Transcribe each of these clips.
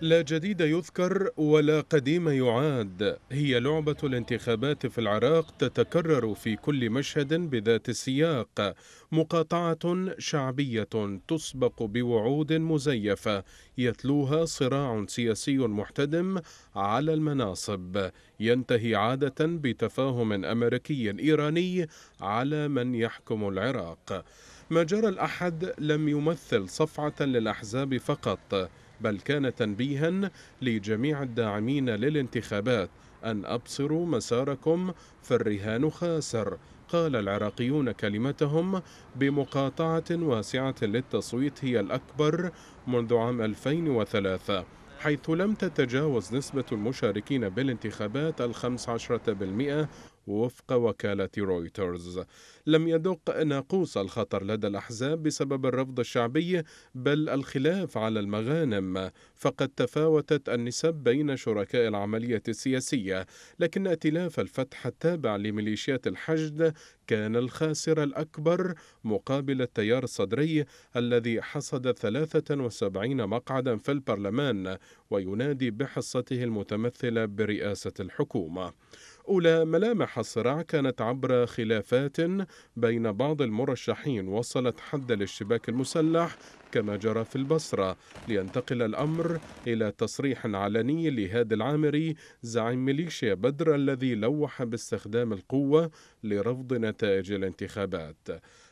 لا جديد يذكر ولا قديم يعاد هي لعبة الانتخابات في العراق تتكرر في كل مشهد بذات السياق مقاطعة شعبية تسبق بوعود مزيفة يتلوها صراع سياسي محتدم على المناصب ينتهي عادة بتفاهم أمريكي إيراني على من يحكم العراق ما جرى الأحد لم يمثل صفعة للأحزاب فقط بل كان تنبيها لجميع الداعمين للانتخابات أن أبصروا مساركم فالرهان خاسر قال العراقيون كلمتهم بمقاطعة واسعة للتصويت هي الأكبر منذ عام 2003 حيث لم تتجاوز نسبة المشاركين بالانتخابات الخمس عشرة بالمئة وفق وكالة رويترز لم يدق ناقوس الخطر لدى الأحزاب بسبب الرفض الشعبي بل الخلاف على المغانم فقد تفاوتت النسب بين شركاء العملية السياسية لكن ائتلاف الفتح التابع لميليشيات الحشد كان الخاسر الأكبر مقابل التيار الصدري الذي حصد 73 مقعدا في البرلمان وينادي بحصته المتمثلة برئاسة الحكومة أولى ملامح الصراع كانت عبر خلافات بين بعض المرشحين وصلت حد الاشتباك المسلح كما جرى في البصرة لينتقل الأمر إلى تصريح علني لهاد العامري زعيم ميليشيا بدر الذي لوح باستخدام القوة لرفض نتائج الانتخابات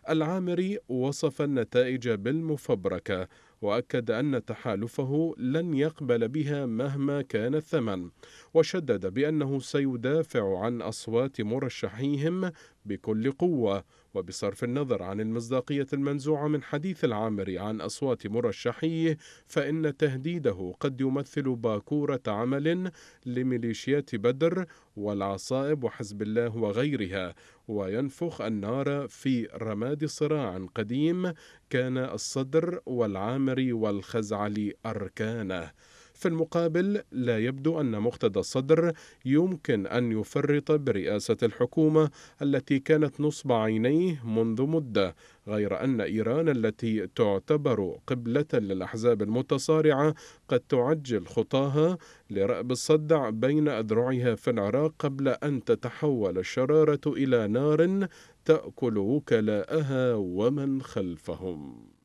العامري وصف النتائج بالمفبركة وأكد أن تحالفه لن يقبل بها مهما كان الثمن وشدد بأنه سيدافع عن أصوات مرشحيهم بكل قوة وبصرف النظر عن المصداقية المنزوعة من حديث العامري عن أصوات مرشحيه فإن تهديده قد يمثل باكورة عمل لميليشيات بدر والعصائب وحزب الله وغيرها وينفخ النار في رماد صراع قديم كان الصدر والعامري والخزعلي أركانه في المقابل لا يبدو أن مقتدى الصدر يمكن أن يفرط برئاسة الحكومة التي كانت نصب عينيه منذ مدة غير أن إيران التي تعتبر قبلة للأحزاب المتصارعة قد تعجل خطاها لرأب الصدع بين أذرعها في العراق قبل أن تتحول الشرارة إلى نار تأكل وكلاءها ومن خلفهم